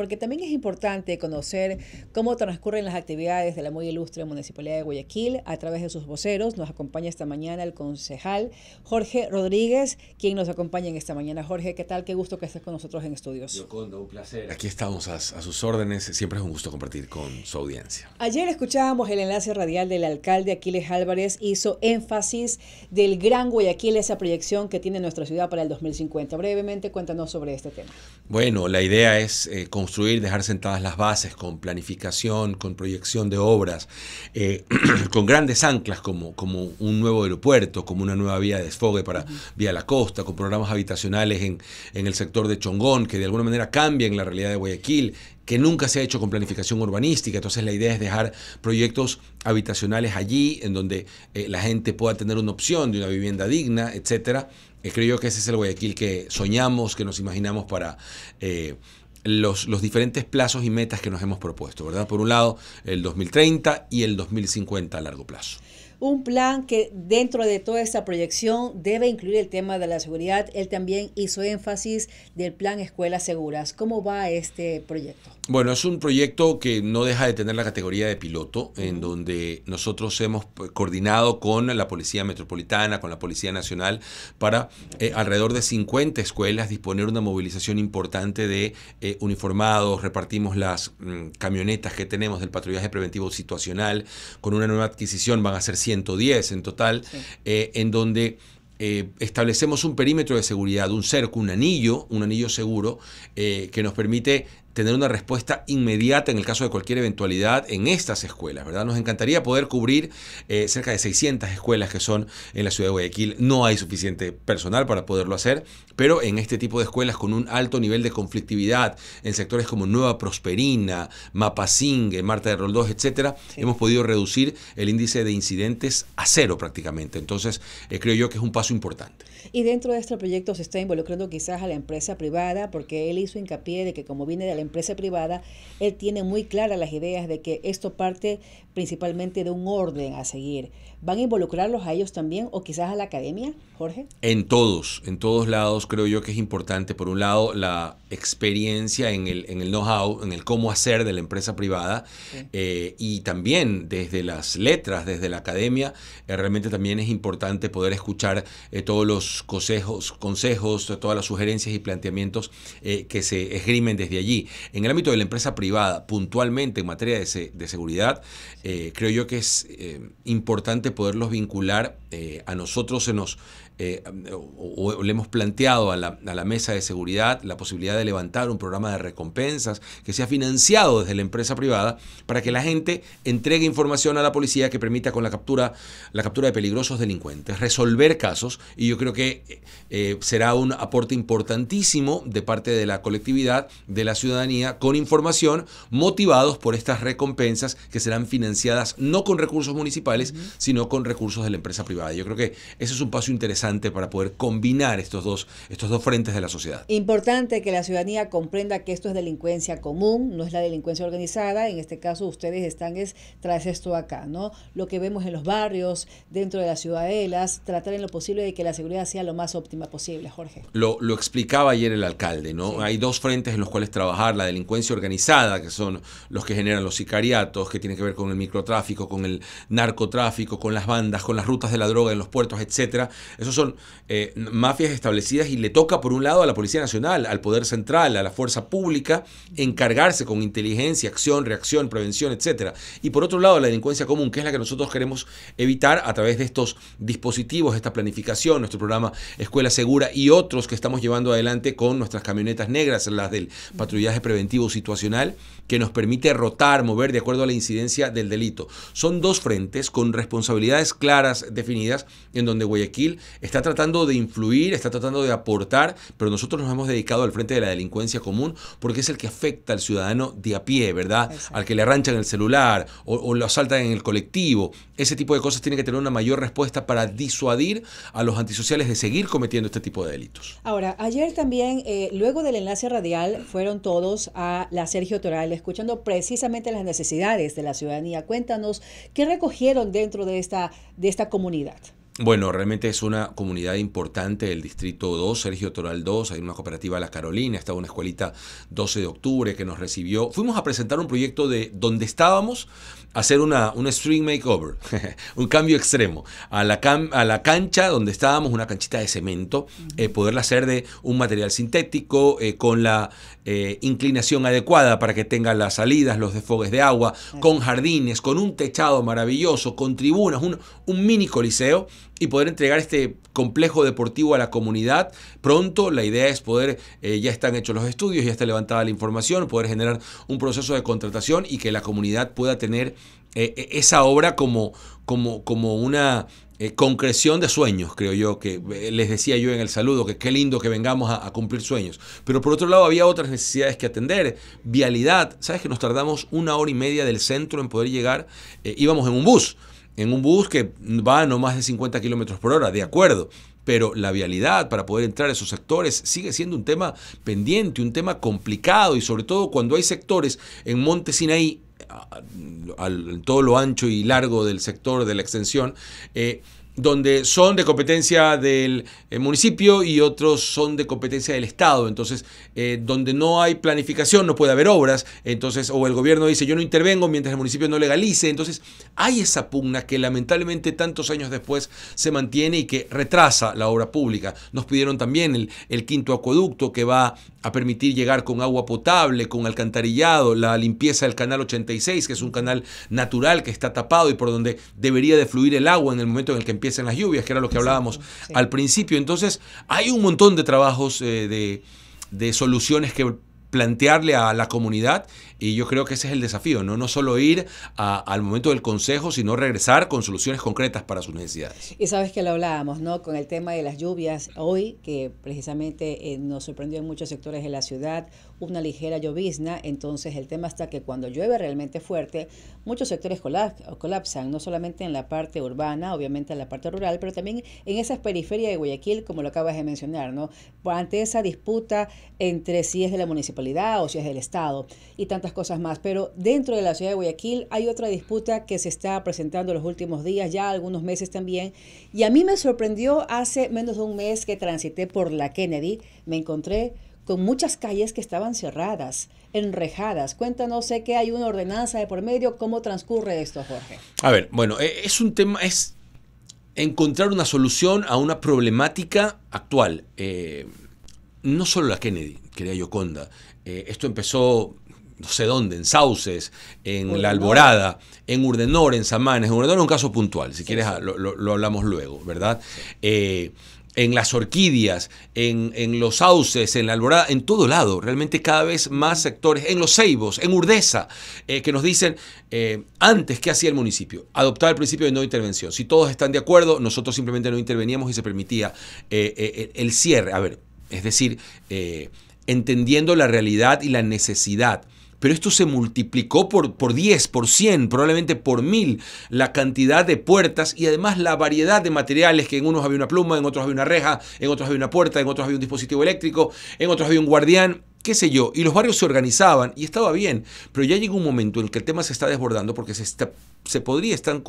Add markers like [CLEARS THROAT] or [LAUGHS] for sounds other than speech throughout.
porque también es importante conocer cómo transcurren las actividades de la muy ilustre Municipalidad de Guayaquil a través de sus voceros. Nos acompaña esta mañana el concejal Jorge Rodríguez, quien nos acompaña en esta mañana. Jorge, ¿qué tal? Qué gusto que estés con nosotros en estudios. Yocondo, un placer. Aquí estamos a, sus órdenes. Siempre es un gusto compartir con su audiencia. Ayer escuchábamos el enlace radial del alcalde Aquiles Álvarez. Hizo énfasis del gran Guayaquil, esa proyección que tiene nuestra ciudad para el 2050. Brevemente, cuéntanos sobre este tema. Bueno, la idea es construir eh, dejar sentadas las bases con planificación, con proyección de obras, eh, [CLEARS THROAT] con grandes anclas como, como un nuevo aeropuerto, como una nueva vía de desfogue para vía la costa, con programas habitacionales en, en el sector de Chongón que de alguna manera cambien la realidad de Guayaquil, que nunca se ha hecho con planificación urbanística. Entonces la idea es dejar proyectos habitacionales allí, en donde eh, la gente pueda tener una opción de una vivienda digna, etc. Eh, creo yo que ese es el Guayaquil que soñamos, que nos imaginamos para los, diferentes plazos y metas que nos hemos propuesto, ¿verdad? Por un lado, el 2030 y el 2050 a largo plazo. Un plan que dentro de toda esta proyección debe incluir el tema de la seguridad. Él también hizo énfasis del plan Escuelas Seguras. ¿Cómo va este proyecto? Bueno, es un proyecto que no deja de tener la categoría de piloto, en donde nosotros hemos eh, coordinado con la Policía Metropolitana, con la Policía Nacional, para eh, alrededor de 50 escuelas disponer una movilización importante de eh, uniformados. Repartimos las mm, camionetas que tenemos del patrullaje preventivo situacional. Con una nueva adquisición van a ser 110 en total, eh, en donde eh, establecemos un perímetro de seguridad, un cerco, un anillo, un anillo seguro, eh, que nos permite tener una respuesta inmediata en el caso de cualquier eventualidad en estas escuelas, ¿verdad? Nos encantaría poder cubrir eh, cerca de 600 escuelas que son en la ciudad de Guayaquil. No hay suficiente personal para poderlo hacer, pero en este tipo de escuelas con un alto nivel de conflictividad en sectores como Nueva Prosperina, Mapasingue, Marta de Roldós, etcétera, hemos podido reducir el índice de incidentes a cero prácticamente. Entonces, eh, creo yo que es un paso importante. Y dentro de este proyecto se está involucrando quizás a la empresa privada porque él hizo hincapié de que como viene de la empresa privada, él tiene muy claras las ideas de que esto parte principalmente de un orden a seguir. ¿Van a involucrarlos a ellos también o quizás a la academia, Jorge? En todos, en todos lados creo yo que es importante, por un lado, la experiencia en el, en el know-how, en el cómo hacer de la empresa privada eh, y también desde las letras, desde la academia, eh, realmente también es importante poder escuchar eh, todos los consejos, consejos, todas las sugerencias y planteamientos que se esgrimen desde allí. En el ámbito de la empresa privada, puntualmente en materia de, seguridad, eh, creo yo que es eh, importante poderlos vincular. Eh, a nosotros se nos, o, le hemos planteado a la, mesa de seguridad la posibilidad de levantar un programa de recompensas que sea financiado desde la empresa privada para que la gente entregue información a la policía que permita con la captura, la captura de peligrosos delincuentes resolver casos y yo creo que será un aporte importantísimo de parte de la colectividad, de la ciudadanía, con información motivados por estas recompensas que serán financiadas no con recursos municipales, sino con recursos de la empresa privada. Yo creo que ese es un paso interesante para poder combinar estos dos, estos dos frentes de la sociedad. Importante que la ciudadanía comprenda que esto es delincuencia común, no es la delincuencia organizada. En este caso, ustedes están es, tras esto acá, ¿no? Lo que vemos en los barrios, dentro de las ciudadelas, tratar en lo posible de que la seguridad sea lo más óptima posible, Jorge. Lo, lo explicaba ayer el alcalde, ¿no? Hay dos frentes en los cuales trabajar, la delincuencia organizada, que son los que generan los sicariatos, que tiene que ver con el microtráfico, con el narcotráfico, con las bandas, con las rutas de la droga en los puertos, etcétera. Esos son eh, mafias establecidas y le toca por un lado a la Policía Nacional, al Poder Central, a la Fuerza Pública encargarse con inteligencia, acción, reacción, prevención, etcétera. Y por otro lado la delincuencia común, que es la que nosotros queremos evitar a través de estos dispositivos, esta planificación, nuestro programa Escuela Segura y otros que estamos llevando adelante con nuestras camionetas negras, las del patrullaje preventivo situacional, que nos permite rotar, mover de acuerdo a la incidencia del delito. Son dos frentes con responsabilidades claras, definidas, en donde Guayaquil está tratando de influir, está tratando de aportar, pero nosotros nos hemos dedicado al frente de la delincuencia común porque es el que afecta al ciudadano de a pie, ¿verdad? Al que le arranchan el celular o lo asaltan en el colectivo ese tipo de cosas tiene que tener una mayor respuesta para disuadir a los antisociales de seguir cometiendo este tipo de delitos. Ahora, ayer también, eh, luego del enlace radial, fueron todos a la Sergio Toral escuchando precisamente las necesidades de la ciudadanía. Cuéntanos, ¿qué recogieron dentro de esta, de esta comunidad? Bueno, realmente es una comunidad importante el Distrito 2, Sergio Toral 2, hay una cooperativa La Carolina, estaba una escuelita 12 de octubre que nos recibió. Fuimos a presentar un proyecto de donde estábamos, hacer una, un string makeover, [LAUGHS] un cambio extremo, a la, a la cancha donde estábamos, una canchita de cemento, eh, poderla hacer de un material sintético eh, con la eh, inclinación adecuada para que tenga las salidas, los desfogues de agua, con jardines, con un techado maravilloso, con tribunas, un, un mini coliseo y poder entregar este complejo deportivo a la comunidad. Pronto la idea es poder, eh, ya están hechos los estudios, ya está levantada la información, poder generar un proceso de contratación y que la comunidad pueda tener eh, e, esa obra como, como, como una eh, concreción de sueños, creo yo, que les decía yo en el saludo, que qué lindo que vengamos a, a, cumplir sueños. Pero por otro lado había otras necesidades que atender. Vialidad, ¿sabes que nos tardamos una hora y media del centro en poder llegar? íbamos en un bus en un bus que va no más de 50 kilómetros por hora, de acuerdo. Pero la vialidad para poder entrar a esos sectores sigue siendo un tema pendiente, un tema complicado y sobre todo cuando hay sectores en Monte Sinaí, todo lo ancho y largo del sector de la extensión, eh, donde son de competencia del eh, municipio y otros son de competencia del Estado. Entonces, eh, donde no hay planificación, no puede haber obras. Entonces, o el gobierno dice, yo no intervengo mientras el municipio no legalice. Entonces, hay esa pugna que lamentablemente tantos años después se mantiene y que retrasa la obra pública. Nos pidieron también el quinto acueducto que va a permitir llegar con agua potable, con alcantarillado, la limpieza del canal 86, que es un canal natural que está tapado y por donde debería de fluir el agua en el momento en el que empiecen las lluvias, que era lo que hablábamos al principio. Entonces, hay un montón de trabajos eh, de soluciones que plantearle a la comunidad y yo creo que ese es el desafío, no, no solo ir al momento del consejo, sino regresar con soluciones concretas para sus necesidades. Y sabes que lo hablábamos, ¿no? Con el tema de las lluvias hoy, que precisamente eh, nos sorprendió en muchos sectores de la ciudad, una ligera llovizna, entonces el tema está que cuando llueve realmente fuerte, muchos sectores colapsan, no solamente en la parte urbana, obviamente en la parte rural, pero también en esas periferias de Guayaquil, como lo acabas de mencionar, ¿no? Ante esa disputa entre si es de la municipal o si es del Estado y tantas cosas más. Pero dentro de la ciudad de Guayaquil hay otra disputa que se está presentando en los últimos días, ya algunos meses también. Y a mí me sorprendió hace menos de un mes que transité por la Kennedy, me encontré con muchas calles que estaban cerradas, enrejadas. Cuéntanos, sé que hay una ordenanza de por medio, ¿cómo transcurre esto, Jorge? A ver, bueno, e-, es un tema, es encontrar una solución a una problemática actual. Eh, no solo la Kennedy, quería Yoconda. Eh, esto empezó no sé dónde, en Sauces, en La Alborada, en Urdenor, en Samanes. En Urdenor es un caso puntual, si quieres Lo, hablamos luego, ¿verdad? Eh, en las orquídeas, en, los sauces, en la alborada, en todo lado, realmente cada vez más sectores, en los ceibos, en Urdesa, eh, que nos dicen antes qué hacía el municipio, adoptar el principio de no intervención. Si todos están de acuerdo, nosotros simplemente no interveníamos y se permitía el cierre. A ver, es decir, eh, entendiendo la realidad y la necesidad. Pero esto se multiplicó por, por 10, por 100, probablemente por 1000, la cantidad de puertas y además la variedad de materiales, que en unos había una pluma, en otros había una reja, en otros había una puerta, en otros había un dispositivo eléctrico, en otros había un guardián, qué sé yo, y los barrios se organizaban y estaba bien, pero ya llegó un momento en el que el tema se está desbordando porque se, podría estar,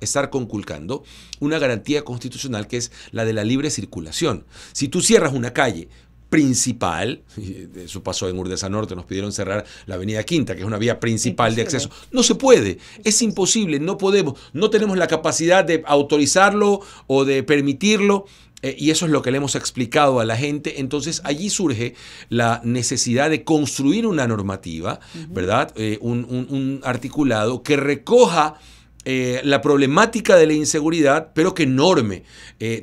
estar conculcando una garantía constitucional que es la de la libre circulación. Si tú cierras una calle principal, [LAUGHS] eso pasó en Urdesa Norte, nos pidieron cerrar la Avenida Quinta, que es una vía principal de acceso. No se puede, es imposible, no podemos, no tenemos la capacidad de autorizarlo o de permitirlo. Eh, y eso es lo que le hemos explicado a la gente. Entonces allí surge la necesidad de construir una normativa, ¿verdad? Eh, un, articulado que recoja eh, la problemática de la inseguridad, pero que norme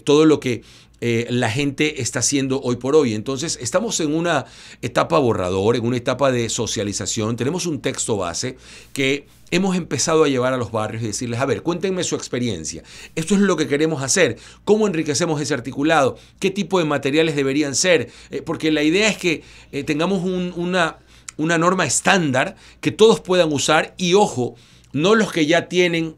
todo lo que eh, la gente está haciendo hoy por hoy. Entonces, estamos en una etapa borrador, en una etapa de socialización. Tenemos un texto base que hemos empezado a llevar a los barrios y decirles, a ver, cuéntenme su experiencia. Esto es lo que queremos hacer. ¿Cómo enriquecemos ese articulado? ¿Qué tipo de materiales deberían ser? Eh, porque la idea es que eh, tengamos una, una norma estándar que todos puedan usar y, ojo, no los que ya tienen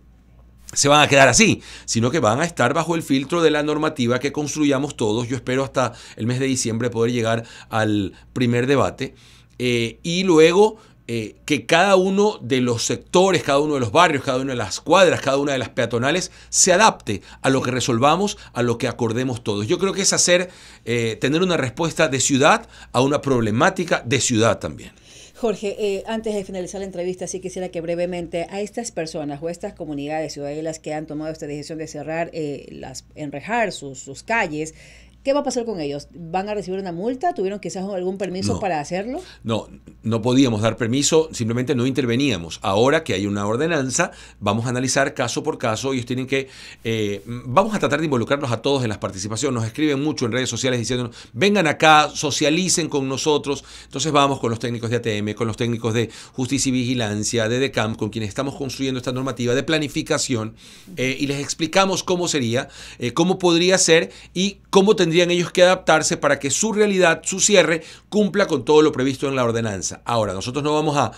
se van a quedar así, sino que van a estar bajo el filtro de la normativa que construyamos todos. Yo espero hasta el mes de diciembre poder llegar al primer debate eh, y luego eh, que cada uno de los sectores, cada uno de los barrios, cada una de las cuadras, cada una de las peatonales se adapte a lo que resolvamos, a lo que acordemos todos. Yo creo que es hacer, eh, tener una respuesta de ciudad a una problemática de ciudad también. Jorge, eh, antes de finalizar la entrevista, sí quisiera que brevemente a estas personas o a estas comunidades ciudadanas que han tomado esta decisión de cerrar, eh, las, enrejar sus, sus calles, ¿Qué va a pasar con ellos? ¿Van a recibir una multa? ¿Tuvieron quizás algún permiso para hacerlo? No, no podíamos dar permiso, simplemente no interveníamos. Ahora que hay una ordenanza, vamos a analizar caso por caso. Ellos tienen que, eh, vamos a tratar de involucrarnos a todos en las participaciones. Nos escriben mucho en redes sociales diciendo, vengan acá, socialicen con nosotros. Entonces vamos con los técnicos de ATM, con los técnicos de justicia y vigilancia, de DECAM, con quienes estamos construyendo esta normativa de planificación eh, y les explicamos cómo sería, eh, cómo podría ser y cómo tendría tendrían ellos que adaptarse para que su realidad, su cierre, cumpla con todo lo previsto en la ordenanza. Ahora, nosotros no vamos a,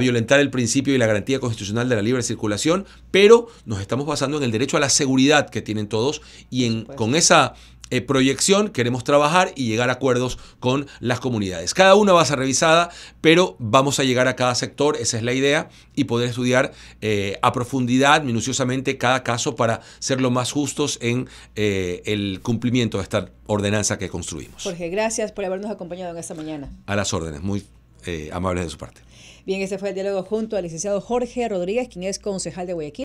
violentar el principio y la garantía constitucional de la libre circulación, pero nos estamos basando en el derecho a la seguridad que tienen todos y en, con esa eh, proyección, queremos trabajar y llegar a acuerdos con las comunidades. Cada una va a ser revisada, pero vamos a llegar a cada sector, esa es la idea, y poder estudiar eh, a profundidad, minuciosamente, cada caso para ser lo más justos en eh, el cumplimiento de esta ordenanza que construimos. Jorge, gracias por habernos acompañado en esta mañana. A las órdenes, muy amables de su parte. Bien, este fue el diálogo junto al licenciado Jorge Rodríguez, quien es concejal de Guayaquil.